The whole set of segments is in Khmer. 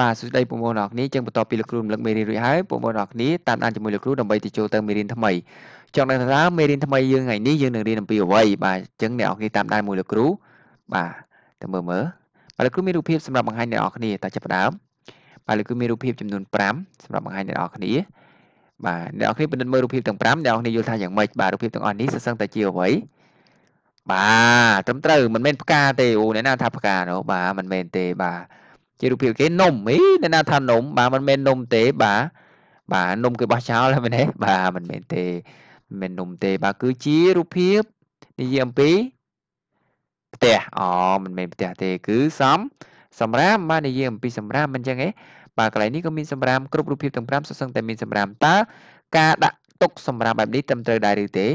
បាទសួស្តីពុកម៉ែបងប្អូនអញ្ចឹងបន្តពីលោកគ្រូរំលឹកមេរៀនរួចហើយពុកម៉ែបងប្អូនតាមដានជាមួយលោកគ្រូដើម្បីទៅចូលទៅមេរៀនថ្មីចង់ដឹងថាមេរៀនថ្មីយើងថ្ងៃនេះយើងនឹងរៀនអំពីអ្វីបាទអញ្ចឹងអ្នកនរគ្នាតាមដានមួយលោកគ្រូបាទទៅមើលមើលបាទលោកគ្រូមានរូបភាពសម្រាប់បង្ហាញអ្នកនរគ្នាតើចាប់ផ្ដើមបាទលោកគ្រូមានរូបភាពចំនួន5សម្រាប់បង្ហាញអ្នកនរគ្នាបាទអ្នកនរគ្នាពិនិត្យមើលរូបភាពទាំង5អ្នកនរគ្នាយល់ថាយ៉ាងម៉េចបាទរូបភាពទាំងអស់នេះសរសឹងតែជាអ្វីបាទត្រឹមត្រូវមិនមែនផ្កាទេអូអ្នកណាថាផ្កានោះបាទមិនមែនទេបាទជារូបភាពគេនំអីអ្នកណាថានំបាទមិនមែននំទេ បាទបាទនំគឺបោះចោលហើយមែនទេបាទមិនមែនទេមិនមែននំទេ បាទគឺជារូបភាពនិយាយអំពីផ្ទះអូមិនមែនផ្ទះទេ គឺសំសម្រាមបាទនិយាយអំពីសម្រាមមិនចឹងទេបាទកន្លែងនេះក៏មានសម្រាមគ្រប់រូបភាពទាំង5សុទ្ធសឹងតែមានសម្រាមតើការដាក់ទុកសម្រាមបែបនេះត្រឹមត្រូវដែរឬទេ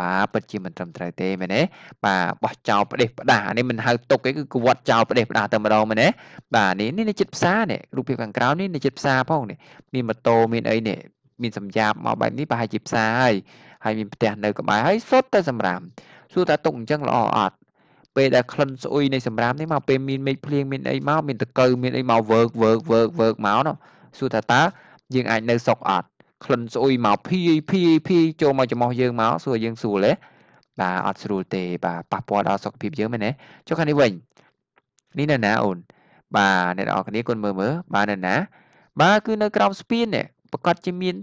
បាទពិតជាមិនត្រឹមត្រូវទេមែនទេបាទបោះចោលផ្ដេសផ្ដាសនេះមិនហៅទុកទេគឺគវត្តចោលផ្ដេសផ្ដាសតែម្ដងមែនទេបាទនេះនេះនៅចិត្តផ្សារនេះរូបភាពខាងក្រោមនេះនៅចិត្តផ្សារផងនេះមានម៉ូតូមានអីនេះមានសម្ញាប់មកបែបនេះប្រហែលជាផ្សារហើយហើយមានផ្ទះនៅក្បែរហើយសុទ្ធតែសម្រាមសួរថាទុកអញ្ចឹងល្អអត់ពេលដែលក្លិនស្អុយនៃសម្រាមនេះមកពេលមានមេឃភ្លៀងមានអីមកមានតកើមានអីមកវើកវើកវើកវើកមកនោះសួរថាតើយើងអាចនៅសុខអត់ក្លិនស្អុយមកភីភីភីចូលមកច្រមុះយើងមកសួរយើងស្រួលទេបាទអត់ស្រួលទេបាទប៉ះពាល់ដល់សុខភាពយើងមែនទេចុះខាងនេះវិញនេះនៅណាអូនបាទអ្នកនរគ្នាគុណមើលមើលបាទនៅណា បាទគឺនៅក្រោមស្ពាននេះប្រកាសជាមាន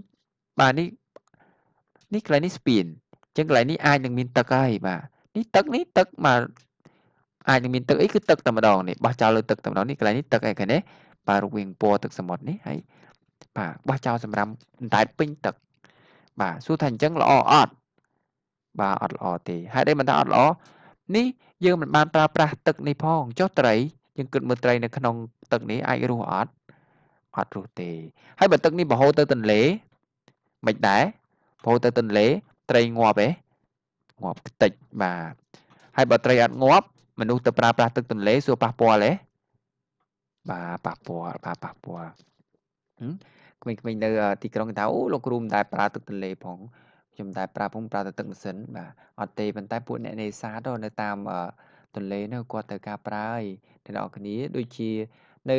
បាទនេះនេះកន្លែងនេះស្ពានអញ្ចឹងកន្លែងនេះអាចនឹងមានទឹកហើយបាទនេះទឹកនេះទឹកបាទអាចនឹងមានទឹកអីគឺទឹកតែម្ដងនេះបោះចោលលើទឹកតែម្ដងនេះកន្លែងនេះទឹកឯងឃើញទេបាទរូបរាងពណ៌ទឹកសមុទ្រនេះហើយបាទបោះចោលសម្រាប់តែពេញទឹក បាទសួរថាអញ្ចឹងល្អអត់បាទអត់ល្អទេហេតុអីមិនថាអត់ល្អនេះយើងមិនបានប្រើប្រាស់ទឹកនេះផងចុះត្រីយើងគិតមើលត្រី នៅក្នុង ទឹកនេះអាចរស់អត់អត់រស់ទេហើយបើទឹកនេះបរហូរទៅទន្លេ មិនដែរបរហូរទៅទន្លេ ត្រីងាប់ទេងាប់ខ្ទេចបាទហើយបើត្រីអត់ងាប់មនុស្សទៅប្រើប្រាស់ទឹកទន្លេសួរប៉ះពាល់ទេបាទប៉ះពាល់បាទប៉ះពាល់ក្មេងៗនៅទីក្រុងគេថាអូលោកគ្រូមិនដែលប្រើទឹកទន្លេផងខ្ញុំតែប្រើផងប្រើតែទឹកម៉ាស៊ីនបាទអត់ទេប៉ុន្តែពួកអ្នកនេសាទនៅតាមទន្លេនោះគាត់ត្រូវការប្រើហើយអ្នកនរគ្នាដូចជានៅ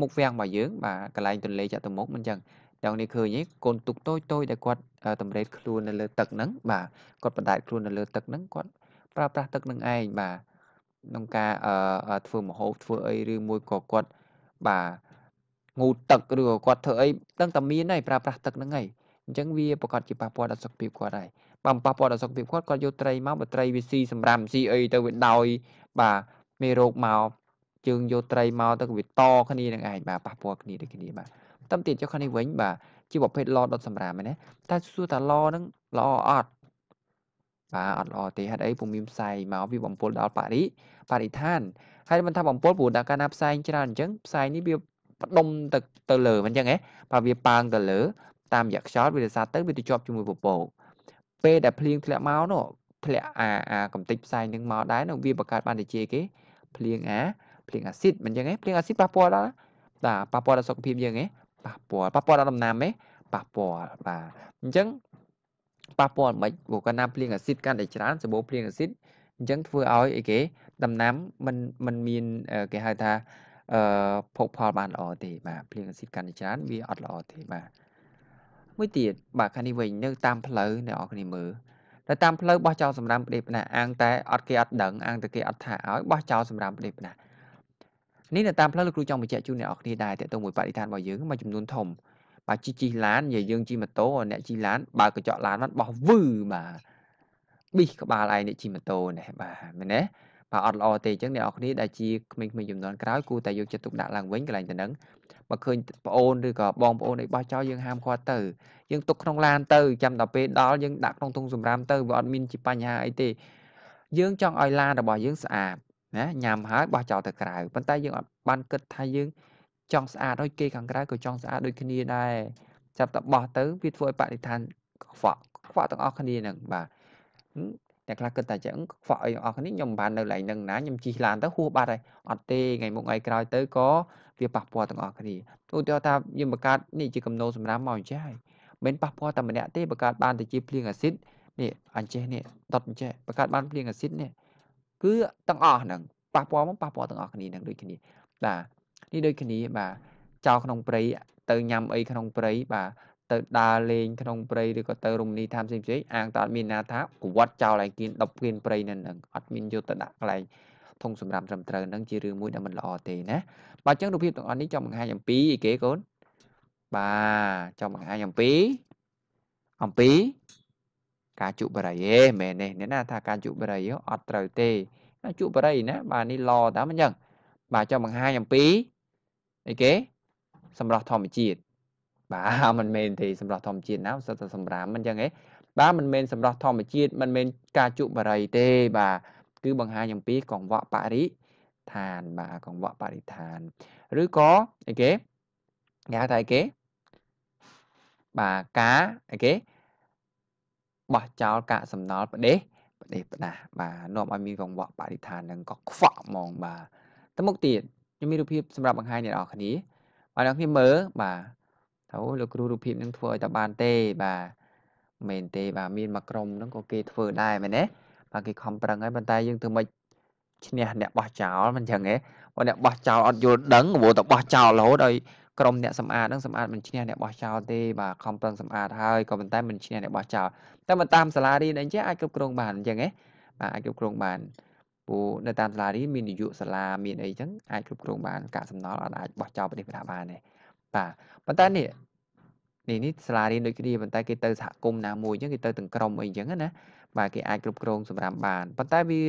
មុខវាំងរបស់យើងបាទកន្លែងទន្លេចតុមុខមិនចឹងដល់នេះឃើញឯងកូនទុកតូចតូចដែលគាត់តម្រេតខ្លួននៅលើ ទឹកហ្នឹងបាទគាត់បដាច់ខ្លួននៅលើទឹកហ្នឹងគាត់ប្រើប្រាស់ទឹកនឹងឯងបាទក្នុងការធ្វើមហូបធ្វើអីឬមួយក៏គាត់បាទងូតទឹកឬក៏គាត់ធ្វើអីដឹងតែមានហើយប្រើប្រាស់ទឹកហ្នឹងហើយអញ្ចឹងវាប្រកាសជាប៉ះពាល់ដល់សុខភាពគាត់ហើយបើមិនប៉ះពាល់ដល់សុខភាពគាត់គាត់យកត្រីមកបើត្រីវាស៊ីសម្រាប់ស៊ីអីទៅវាដោយបាទមេរោគមកជើងយកត្រីមកទៅវាតគ្នានឹងឯងបាទប៉ះពាល់គ្នាដូចគ្នាបាទតាមទៀតចុះខាងនេះវិញបាទជាប្រភេទឡដុតសម្រាប់ហ្នឹងណាតែសួរតាឡហ្នឹងល្អអត់បាទអត់ល្អទេហេតុអីពុំមានផ្សែងមកវាបំពុលដល់បរិបរិស្ថានហើយមិនថាបំពុលព្រោះដល់កាលណាផ្សែងច្រើនអញ្ចឹងផ្សែងនេះវាផ្ដុំទៅទៅលើអញ្ចឹងហ៎បើវាប៉ើងទៅលើតាមរយៈខ្យល់វារសាទៅវាទៅជាប់ជាមួយពពកពេលដែលភ្លៀងធ្លាក់មកនោះធ្លាក់អាអាកំតិចផ្សែងនឹងមកដែរនោះវាបង្កើតបានតែជាគេភ្លៀងអាភ្លៀងអាស៊ីតមិនអញ្ចឹងហ៎ភ្លៀងអាស៊ីតប៉ះពាល់ដល់បាទប៉ះពាល់ដល់សុខភាពយើងហ៎ប៉ះពាល់ប៉ះពាល់ដល់ដំណាំហ៎ប៉ះពាល់បាទអញ្ចឹងប៉ះពាល់មិនព្រោះកាលណាភ្លៀងអាស៊ីតកាន់តែច្រើនសម្បូរភ្លៀងអាស៊ីតអញ្ចឹងធ្វើឲ្យអីគេ ដំណាំមិនមិនមានគេហៅថាអឺភោគផលបានល្អទេបាទភ្លៀងអាស៊ីតកាន់តែច្រើនវាអត់ល្អទេបាទមួយទៀតបាទខាងនេះវិញនៅតាមផ្លូវអ្នកអរគ្នាមើលនៅតាមផ្លូវបោះចោលសម្រាមផ្ដេសផ្ដាអាងតែអត់គេអត់ដឹងអាងតែគេអត់ថាឲ្យបោះចោលសម្រាមផ្ដេសផ្ដានេះនៅតាមផ្លូវលោកគ្រូចង់បញ្ជាក់ជូនអ្នកអរគ្នាដែរតើទៅមួយបរិស្ថានរបស់យើងមួយចំនួនធំ បាទជីជីឡានយើងជីម៉ូតូអ្នកជីឡាន បើកញ្ចក់ឡានមកបោះវឺបាទប៊ីសក្បាលឯងអ្នកជីម៉ូតូនេះបាទមែនទេបើអត់ល្អទេអញ្ចឹងអ្នកនរគ្នាដែលជាក្មេងៗចំនួនក្រោយគួរតែយកចិត្តទុកដាក់ឡើងវិញកន្លែងទៅនឹងបើឃើញប្អូនឬក៏បងប្អូនអីបោះចោលយើងហាមគាត់ទៅយើងទុកក្នុងឡានទៅចាំដល់ពេលដល់យើងដាក់ក្នុងធុងសំរាមទៅវាអត់មានជាបញ្ហាអីទេយើងចង់ឲ្យឡានរបស់យើងស្អាតណាញ៉ាំហើយបោះចោលទៅក្រៅប៉ុន្តែយើងអត់បានគិតថាយើងចង់ស្អាតដូចគេខាងក្រៅក៏ចង់ស្អាតដូចគ្នាដែរចាប់តែបោះទៅវាធ្វើឲ្យបរិស្ថានខ្វក់ខ្វក់ទាំងអស់គ្នាហ្នឹងបាទអ្នកខ្លះគិតតែចឹងខ្វក់អីអស់គ្នាខ្ញុំមិនបាននៅឡែងនឹងណាខ្ញុំជិះឡានទៅហួសបាត់ហើយអត់ទេថ្ងៃមុខថ្ងៃក្រោយទៅក៏វាប៉ះពាល់ទាំងអស់គ្នាឧទាហរណ៍ថាយើងបង្កើតនេះជាកំណោសម្រាប់មកអញ្ចេះហើយមិនប៉ះពាល់តែម្នាក់ទេបង្កើតបានតែជាភ្លៀងអាស៊ីតនេះអញ្ចេះនេះដុតអញ្ចេះបង្កើតបានភ្លៀងអាស៊ីតនេះគឺទាំងអស់ហ្នឹងប៉ះពាល់មកប៉ះពាល់ទាំងអស់គ្នានឹងដូចគ្នាបាទនេះដូចគ្នាបាទចោលក្នុងព្រៃទៅញ៉ាំអីក្នុងព្រៃបាទទៅដើរលេងក្នុងព្រៃឬក៏ទៅរមណីយដ្ឋានផ្សេងផ្សេងអាងតើអត់មានណាថាប្រវត្តិចោលឯគៀនដប់គៀនព្រៃនៅនឹងអត់មានយកទៅដាក់កន្លែងធំសម្រាប់ត្រឹមត្រូវនឹងជារឿងមួយដែលមិនល្អទេណាបាទអញ្ចឹងរូបភាពទាំងអស់នេះចង់បង្ហាញអំពីអីគេកូនបាទចង់បង្ហាញអំពីអំពីការជក់បរិយឯមែនទេអ្នកណា ថាការជក់បរិយអត់ត្រូវទេការជក់បរិយណាបាទនេះឡតាមអញ្ចឹងបាទចង់បង្ហាញអំពីអីគេសម្រាប់ធម្មជាតិបាទមិនមែនទេសម្រាប់ធម្មជាតិណាសិតតែសម្រាមមិនចឹងហ៎បាទមិនមែនសម្រាប់ធម្មជាតិមិនមែនការជក់បរិយទេបាទគឺបង្ហាញអំពីកង្វក់បរិឋានបាទកង្វក់បរិឋានឬក៏អីគេគេហៅថាអីគេបាទការអីគេបោះចោលកាកសំណល់ប្រទេសប្រទេសផ្ដាស់បាទនាំឲ្យមានកង្វក់បរិឋាននឹងក៏ខ្វក់ហ្មងបាទទៅមុខទៀតខ្ញុំមានរូបភាពសម្រាប់បង្ហាញអ្នកនរគ្នាបាទអ្នកគ្នាមើលបាទថាអូលោកគ្រូរូបភាពនឹងធ្វើឲ្យតបានទេបាទមែនទេបាទមានមួយក្រុមហ្នឹងក៏គេធ្វើដែរមែនទេបាទគេខំប្រឹងហើយប៉ុន្តែយើងធ្វើម៉េចឈ្នះអ្នកបោះចោលមិនចឹងទេបើអ្នកបោះចោលអត់យល់ដឹងវោតបោះចោលរហូតឲ្យក្រុមអ្នកសម្អាតហ្នឹងសម្អាតមិនឈ្នះអ្នកបោះចោលទេបាទខំប្រឹងសម្អាតហើយក៏ប៉ុន្តែមិនឈ្នះអ្នកបោះចោលតែមកតាមសាលារៀនអីចេះអាចគ្រប់គ្រងបានអញ្ចឹងទេបាទអាចគ្រប់គ្រងបានពូនៅតាមសាលារៀនមាននាយកសាលាមានអីអញ្ចឹងអាចគ្រប់គ្រងបានកាកសំណល់អត់អាចបោះចោលប្រទេសប្រដាបានទេបាទប៉ុន្តែនេះនេះនេះសាលារៀនដូចគ្នាប៉ុន្តែគេទៅសហគមន៍ណាមួយអញ្ចឹងគេទៅទាំងក្រុមអីអញ្ចឹងណា បាទគេអាចគ្រប់គ្រងសម្រាប់បានប៉ុន្តែវា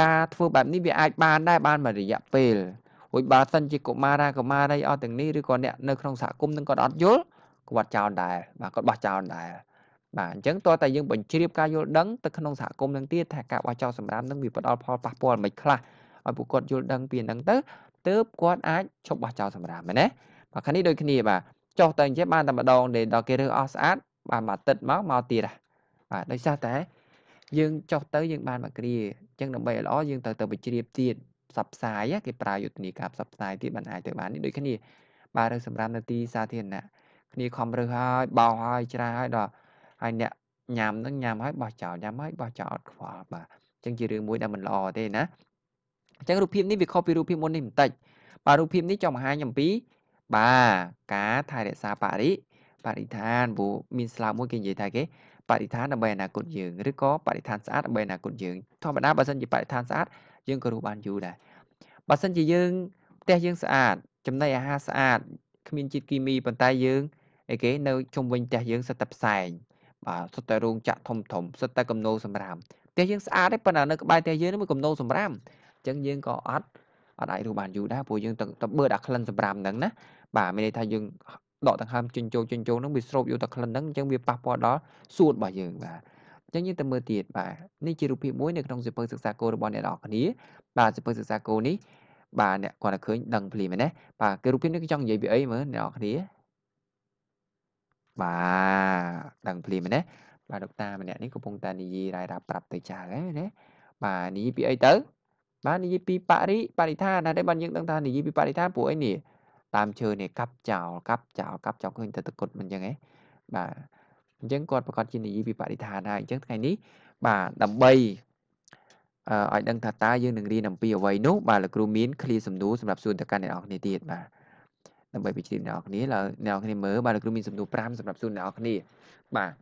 ការធ្វើបែបនេះវាអាចបានដែរបានមួយរយៈពេលរួចបើសិនជាកុមារាកុមារីអស់ទាំងនេះឬក៏អ្នកនៅក្នុងសហគមន៍នឹងគាត់អត់យល់គាត់ចោលដែរបាទគាត់បោះចោលដែរបាទអញ្ចឹងតើតែយើងបញ្ជ្រាបការយល់ដឹងទៅក្នុងសហគមន៍នឹងទៀតថាការបោះចោលសម្រាប់នឹងវាផ្ដល់ផលប៉ះពាល់មិនខ្លះឲ្យពួកគាត់យល់ដឹងពីហ្នឹងទៅទើបគាត់អាចឈប់បោះចោលសម្រាមមែនទេបាទខាងនេះដូចគ្នាបាទចុះតែអញ្ចឹងបានតែម្ដងទេដល់គេរើសអស់ស្អាតបានមកទឹកមកមកទៀតហ่ะបាទដោយសារតែយើងចុះទៅយើងបានមកគ្រាអញ្ចឹងដើម្បីឲ្យល្អយើងត្រូវទៅបញ្ជ្រាបទៀតផ្សព្វផ្សាយគេប្រើយុទ្ធនាការផ្សព្វផ្សាយទៀតបានអាចទៅបាននេះដូចគ្នាបាទរើសសម្រាប់នៅទីសាធារណៈគ្នាខំរើសហើយបោហើយច្រាហើយដល់ហើយអ្នកញ៉ាំនឹងញ៉ាំហើយបោះចោលញ៉ាំហើយបោះចោលអត់ខ្វល់បាទអញ្ចឹងជារឿងមួយដែលមិនល្អទេណាអញ្ចឹងរូបភាពនេះវាខុសពីរូបភាពមុននេះបន្តិចបាទរូបភាពនេះចង់បង្ហាញអំពី បាទការថែរក្សាបរិបរិស្ថានព្រោះមានស្លាប់មួយគេនិយាយថាគេបរិស្ថានដើម្បីអនាគតយើងឬក៏បរិស្ថានស្អាតដើម្បីអនាគតយើងធម្មតាបើសិនជាបរិស្ថានស្អាតយើងក៏រស់បានយូរដែរបើសិនជាយើងផ្ទះយើងស្អាត ចំណីអាហារស្អាតគ្មានជាតិគីមីប៉ុន្តែយើងអីគេ នៅជុំវិញផ្ទះយើងសិតតែផ្សែងបាទសិតតែរោងចក្រធំធំសិតតែកំណោសម្រាមផ្ទះយើងស្អាតទេប៉ុន្តែនៅក្បែរផ្ទះយើងនេះមានកំណោសម្រាមចឹងយើងក៏អត់អត់អាចរស់បានយូរដែរព្រោះយើងទៅបើដាក់ក្លិនសម្រាប់ហ្នឹងណាបាទមានន័យថាយើងដកដង្ហើមចិញ្ចោចិញ្ចោហ្នឹងវាស្រូបយកតែក្លិនហ្នឹងអញ្ចឹងវាប៉ះពាល់ដល់សួតរបស់យើងបាទចឹងយើងទៅមើលទៀតបាទនេះជារូបភាពមួយនៅក្នុងសិភើសិក្សាគោលរបស់អ្នកនរគ្នាបាទសិភើសិក្សាគោលនេះបាទអ្នកគាត់តែឃើញដឹងភ្លាមណាបាទគឺរូបភាពនេះគឺចង់និយាយពីអីមើលអ្នកនរគ្នាបាទដឹងភ្លាមណាបាទលោកតាម្នាក់នេះកំពុងតែនិយាយរាយរាប់ប្រាប់ទៅចាស់ហើយណាបាទនិយាយពីអីទៅបាននិយាយពីបរិបរិថាណាដែរបានយើងដឹងថានិយាយពីបរិថាព្រោះអីនេះតាមជើនេះកាប់ចោលកាប់ចោលកាប់ចោលឃើញតែតគុតមិនអញ្ចឹងហ៎បាទអញ្ចឹងគាត់ប្រកាសជានិយាយពីបរិថាដែរអញ្ចឹងថ្ងៃនេះបាទដើម្បីអឺឲ្យដឹងថាតើយើងនឹងរៀនអំពីអ្វីនោះបាទលោកគ្រូមាន clear សំណួរសម្រាប់សួរទៅកាន់អ្នកនរគ្នាទៀតបាទដើម្បីបញ្ជ្រាបអ្នកនរគ្នាឡើយអ្នកនរគ្នាមើលបាទលោកគ្រូមានសំណួរ5សម្រាប់សួរអ្នកនរគ្នា បាទ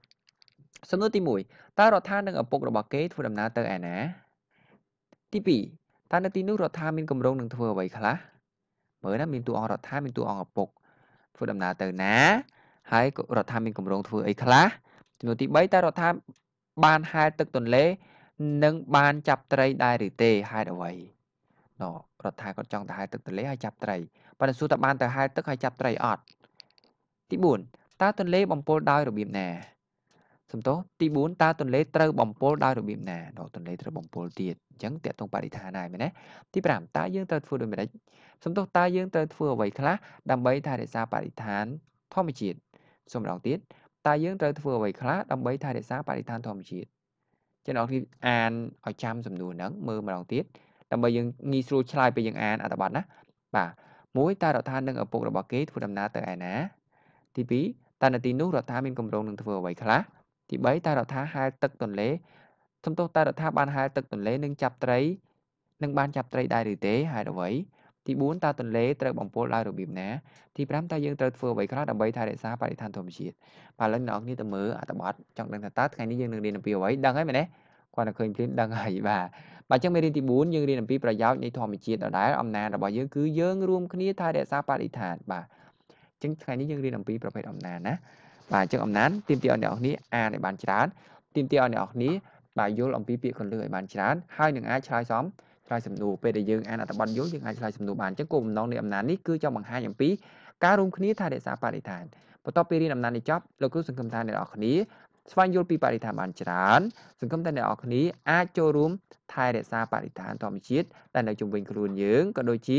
សំណួរទី1តើរដ្ឋានិងឪពុករបស់គេធ្វើដំណើរទៅឯណាទីតើនៅទីនោះរដ្ឋាភិបាលមានគម្រោងនឹងធ្វើអ្វីខ្លះមើលណាមានតួអង្គរដ្ឋាភិបាលមានតួអង្គឪពុកធ្វើដំណើរទៅណា ហើយរដ្ឋាភិបាលមានគម្រោងធ្វើអីខ្លះចំនួនទី3តើរដ្ឋាភិបាលបានហែលទឹកទន្លេ និងបានចាប់ត្រីដែរឬទេហេតុអ្វីណ៎រដ្ឋាភិបាលគាត់ចង់ទៅហែលទឹកទន្លេហើយចាប់ត្រីប៉ុន្តែសួរតើបានទៅហែលទឹកហើយចាប់ត្រីអត់ទី4តើទន្លេបំពុលដោយរបៀបណាសំទោសទី4តើទន្លេត្រូវបំពុលដោយរបៀបណាដល់ទន្លេត្រូវបំពុលទៀតអញ្ចឹងតកតងបរិស្ថានដែរមែនទេទី5តើយើងត្រូវធ្វើដូចម្តេចសំទោសតើយើងត្រូវធ្វើអ្វីខ្លះដើម្បីថែរក្សាបរិស្ថានធម្មជាតិសូមម្ដងទៀតតើយើងត្រូវធ្វើអ្វីខ្លះដើម្បីថែរក្សាបរិស្ថានធម្មជាតិចឹងអរគុណអានឲ្យចាំសំណួរហ្នឹងមើលម្ដងទៀតដើម្បីយើងងាយស្រួលឆ្លើយពេលយើងអានអត្ថបទណាបាទមួយតើរដ្ឋាភិបាលនិងឪពុករបស់គេធ្វើដំណើរទៅឯណាទី2តើនៅទីនោះរដ្ឋាភិបាលមានកម្រងនឹងធ្វើអ្វីខ្លះទី3តៅរដ្ឋាហែលទឹកទន្លេទំទោសតៅរដ្ឋាបានហែលទឹកទន្លេនិងចាប់ត្រីនឹងបានចាប់ត្រីដែរឬទេហេតុអ្វីទី4តើទន្លេត្រូវបំពុលដោយរបៀបណាទី5តើយើងត្រូវធ្វើអ្វីខ្លះដើម្បីថែរក្សាបរិស្ថានធម្មជាតិបាទលោកអ្នកនាងនេះទៅមើលអត្ថបទចង់ដឹងថាតើថ្ងៃនេះយើងនឹងរៀនអំពីអ្វីដឹងហើយមែនទេគាត់តែឃើញព្រៀនដឹងហើយបាទបាទអញ្ចឹងមេរៀនទី4យើងរៀនអំពីប្រយោជន៍នៃធម្មជាតិដដែលអំណាចរបស់យើងគឺយើងរួមគ្នាថែរក្សាបរិស្ថានបាទអញ្ចឹងថ្ងៃនេះយើងរៀនអំពីប្រភេទអំណាចណាបាទអញ្ចឹងអំណានទាមទារឲ្យអ្នកនរគ្នាអានឲ្យបានច្រើនទាមទារឲ្យអ្នកនរគ្នាបាទយល់អំពីពាក្យគន្លឹះឲ្យបានច្រើនហើយនឹងអាចឆ្លើយសមឆ្លើយសំណួរពេលដែលយើងអានអត្ថបទយល់យើងអាចឆ្លើយសំណួរបានអញ្ចឹងគោលបំណងនៃអំណាននេះគឺចង់បង្ហាញអំពីការរួមគ្នាថែរក្សាបរិស្ថានបន្ទាប់ពីរៀនអំណាននេះចប់លោកគ្រូសង្ឃឹមថាអ្នកនរគ្នាស្វែងយល់ពីបរិស្ថានបានច្រើនសង្គមតែអ្នកនរគ្នាអាចចូលរួមថែរក្សាបរិស្ថានធម្មជាតិដែលនៅជុំវិញខ្លួនយើងក៏ដូចជា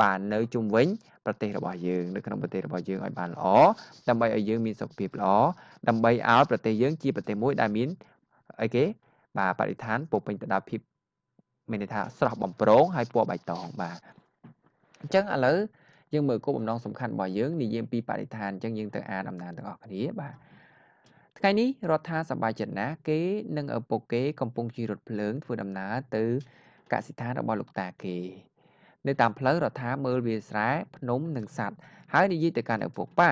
បាននៅជុំវិញប្រទេសរបស់យើងនៅក្នុងប្រទេសរបស់យើងឲ្យបានល្អដើម្បីឲ្យយើងមានសុខភាពល្អដើម្បីឲ្យប្រទេសយើងជាប្រទេសមួយដែលមានអីគេបាទបរិស្ថានពោពេញទៅដោយភាពមានន័យថាស្រស់បំព្រងហើយពណ៌បៃតងបាទអញ្ចឹងឥឡូវយើងមើលគោលបំណងសំខាន់របស់យើងនិយាយពីបរិស្ថានអញ្ចឹងយើងទៅអានអំណានទាំងអស់គ្នាបាទថ្ងៃនេះរដ្ឋាភិបាលចិត្តណា គេនិងឪពុកគេកំពុងជិះរថភ្លើងធ្វើដំណើរទៅកសិដ្ឋានរបស់លោកតាគេនៅ តាមផ្លូវរដ្ឋាមើលវាស្រែភ្នំនិងសัตว์ហើយនិយាយទៅកាន់ឪពុកប៉ា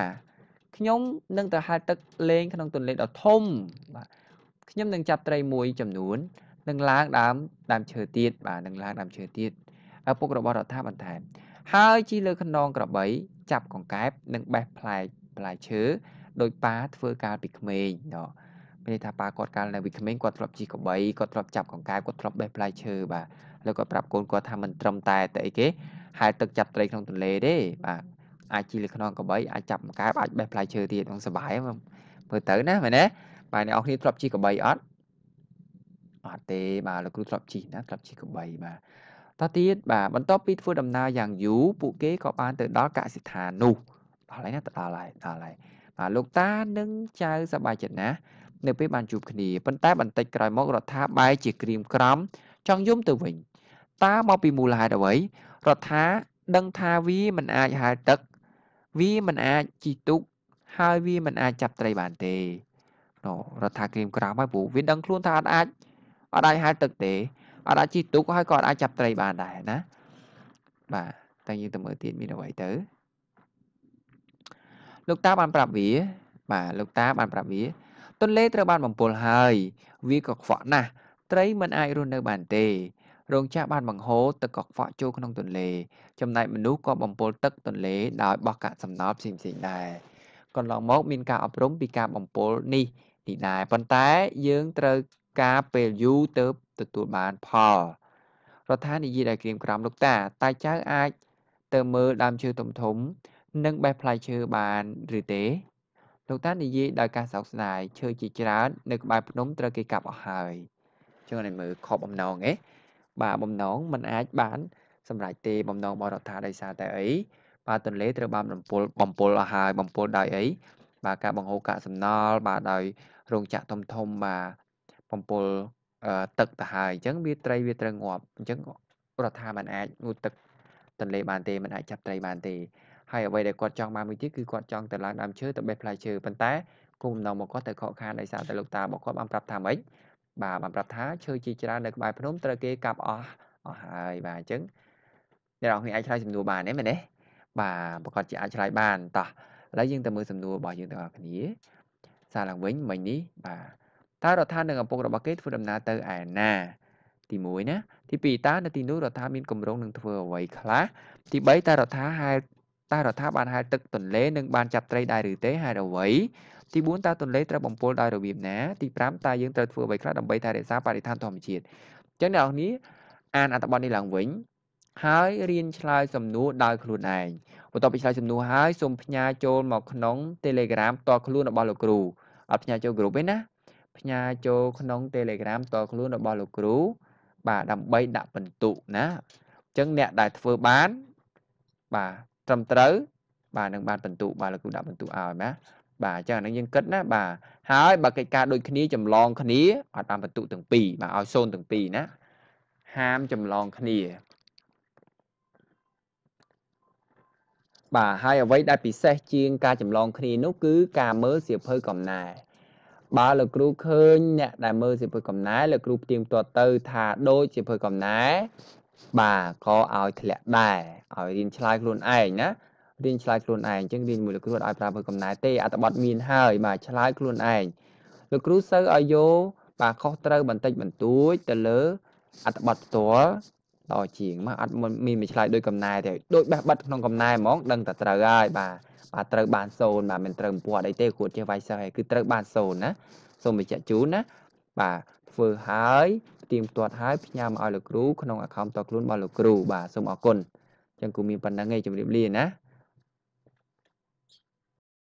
ខ្ញុំនឹងទៅហែលទឹកលេងក្នុង ទន្លេដ៏ធំបាទខ្ញុំនឹងចាប់ត្រីមួយចំនួននឹងឡើងដើមដើមឈើទៀតបាទនឹងឡើងដើមឈើទៀតឪពុករបស់រដ្ឋាបន្ថែមហើយជីលើខ្នងក្របី ចាប់កង្កែប និងបេះផ្លែផ្លែឈើដោយប៉ាធ្វើកាលពីក្មេងណោះមានន័យថាប៉ាគាត់កាលនៅពីក្មេងគាត់ធ្លាប់ជិះកបីគាត់ធ្លាប់ចាប់កង្កែបគាត់ធ្លាប់បេះផ្លែឈើបាទលើគាត់ប្រាប់កូនគាត់ថាមិនត្រឹមតែតែអីគេហែលទឹកចាប់ត្រីក្នុងទន្លេទេបាទអាចជិះលើខ្នងកបីអាចចាប់កង្កែបអាចបេះផ្លែឈើទៀតក្នុងសបាយមើលទៅណាមែនទេបាទអ្នកនរគ្នាធ្លាប់ជិះកបីអត់អត់ទេបាទលោកគ្រូធ្លាប់ជិះណាធ្លាប់ជិះកបីបាទតទៅទៀតបាទបន្ទាប់ពីធ្វើដំណើរយ៉ាងយូរពួកគេក៏បានទៅដល់កសិដ្ឋាននោះដល់ហើយណាទៅដល់ហើយដល់ហើយបាទលោកតានិងចៅសប្បាយចិត្តណាស់នៅពេលបានជួបគ្នាប៉ុន្តែបន្តិចក្រោយមករដ្ឋាបែរជាក្រៀមក្រំចង់យំទៅវិញតើមកពីមូលហេតុអ្វីរដ្ឋាដឹងថាវាមិនអាចហែលទឹកវាមិនអាចជីទុកហើយវាមិនអាចចាប់ត្រីបានទេណូរដ្ឋាក្រៀមក្រំហើយព្រោះវាដឹងខ្លួនថាអត់អាចអត់អាចហែលទឹកទេអត់អាចជីទុកហើយក៏អត់អាចចាប់ត្រីបានដែរណាបាទតែយើងទៅមើលទៀតមានអ្វីទៅលោកតាបានប្រាប់វា បាទលោកតាបានប្រាប់វាទន្លេត្រូវបានបំពុលហើយវាក៏ខ្វក់ណាស់ត្រីមិនអាចរស់នៅ បានទេរោងចក្របានបង្ហូរទឹកកខ្វក់ចូលក្នុងទន្លេចំណែកមនុស្សក៏បំពុលទឹកទន្លេដោយបោះកាកសំណល់ផ្សេងៗដែរកន្លងមក មានការអប់រំពីការបំពុលនេះនេះដែរប៉ុន្តែយើងត្រូវការពេលយូរទៅទទួលបានផលរដ្ឋាភិបាលដែលក្រៀមក្រំលោកតាតាចៅអាចទៅមើលដើមឈើធំធំនិងបេះផ្លែឈើបានឬទេលោកតានិយាយដោយការសោកស្ដាយឈើជាច្រើន នៅក្បែរភ្នំត្រូវគេកាប់អស់ហើយចឹងឲ្យមើលខបបំណងឯងបាទបំណងมันអាចបាន សម្រាប់ទេបំណងរបស់រដ្ឋាភិបាលដោយសារតែអីបាទទន្លេត្រូវបានបំពុលបំពុលអស់ហើយបំពុលដោយអីបាទការបង្ហូរកាកសំណល់បាទដោយរោងចក្រធំធំបាទបំពុលទឹកទៅហើយអញ្ចឹងវាត្រីវាត្រូវងាប់អញ្ចឹងរដ្ឋាភិបាលមិនអាចងូតទឹកទន្លេបានទេមិនអាចចាប់ត្រីបានទេហើយអ្វីដែលគាត់ចង់បានមួយទៀតគឺគាត់ចង់ទៅឡើងដើមឈើទៅបេះផ្លែឈើប៉ុន្តែគុំដំណងមកគាត់ទៅខកខានដោយសារតែលោកតារបស់គាត់បានប្រាប់ថាម៉េចបាទបានប្រាប់ថាឈើជាច្រើន នៅក្បែរភ្នំត្រូវគេកាប់អស់អស់ហើយបាទអញ្ចឹងអ្នកនរគ្នាអាចឆ្លើយសំណួរបានទេមែនទេបាទប្រកាសជាអាចឆ្លើយបានតោះឥឡូវយើងទៅមើលសំណួររបស់យើងទាំងអស់គ្នា សារឡើងវិញមិញនេះបាទតើរដ្ឋាភិបាលនិងឪពុករបស់គេធ្វើដំណើរទៅឯណាទី1ណាទី2តើនៅទីនោះរដ្ឋាភិបាលមានគម្រោងនឹងធ្វើអ្វីខ្លះទី3តើរដ្ឋាភិបាលហេតុតើរដ្ឋាភិបាលហែលទឹកទន្លេនឹងបានចាប់ត្រីដែរឬទេហើយអ្វីទី4តើទន្លេត្រូវបំពុលដោយរបៀបណាទី5តើយើងត្រូវធ្វើអ្វីខ្លះដើម្បីថែរក្សាបរិស្ថានធម្មជាតិអញ្ចឹងអ្នកនរនេះអានអត្ថបទនេះឡើងវិញហើយរៀនឆ្លើយសំណួរដោយខ្លួនឯងបន្ទាប់ពីឆ្លើយសំណួរហើយសូមផ្ញើចូលមកក្នុង Telegram តខ្លួនរបស់លោកគ្រូអត់ផ្ញើចូលក្រុមទេណាផ្ញើចូលក្នុង Telegram តខ្លួនរបស់លោកគ្រូបាទដើម្បីដាក់ពិន្ទុណាអញ្ចឹងអ្នកដែលធ្វើបានបាទត្រឹមត្រូវបាទនឹងបានបន្ទុកបាទលោកគ្រូដាក់បន្ទុកឲ្យណាបាទអញ្ចឹងអានឹងយើងគិតណាបាទហើយបើកិច្ចការដូចគ្នាចម្លងគ្នាអត់បានបន្ទុកទាំងពីរបាទឲ្យសូន្យទាំងពីរណាហាមចម្លងគ្នា បាទហើយអ្វីដែលពិសេសជាង ការចម្លងគ្នានោះ គឺការមើលសៀវភៅកំណែបើលោកគ្រូឃើញអ្នកដែលមើលសៀវភៅកំណែលោកគ្រូផ្ទៀងផ្ទាត់ទៅ ថាដូចសៀវភៅកំណែបាទក៏ឲ្យធ្លាក់ដែរឲ្យរៀនឆ្លើយខ្លួនឯងណារៀនឆ្លើយខ្លួនឯងអញ្ចឹងរៀនមួយលោកគ្រូឲ្យប្រើធ្វើកំណែទេអត្ថបទមានហើយបាទឆ្លើយខ្លួនឯងលោកគ្រូសូវឲ្យយោបាទខុសត្រូវបន្តិចបន្តួចទៅលើអត្ថបទផ្ទាល់ដល់ជាងមកអត់មានមិនឆ្លើយដោយកំណែទេដូចបេះបិទក្នុងកំណែហ្មងដឹងតែត្រូវហើយ បាទបាទត្រូវបានសូនបាទមិនត្រូវពណ៌អីទេគ្រូចេះវាយសិស្សហើយគឺត្រូវបានសូនណាសូមបញ្ជាក់ជូនណាបាទធ្វើហើយទៀងផ្ទាត់ហើយផ្ញើមកឲ្យលោកគ្រូក្នុង account តខ្លួនរបស់លោកគ្រូបាទសូមអរគុណអញ្ចឹងគូមានប៉ុណ្្នឹងឯងជម្រាបលាណា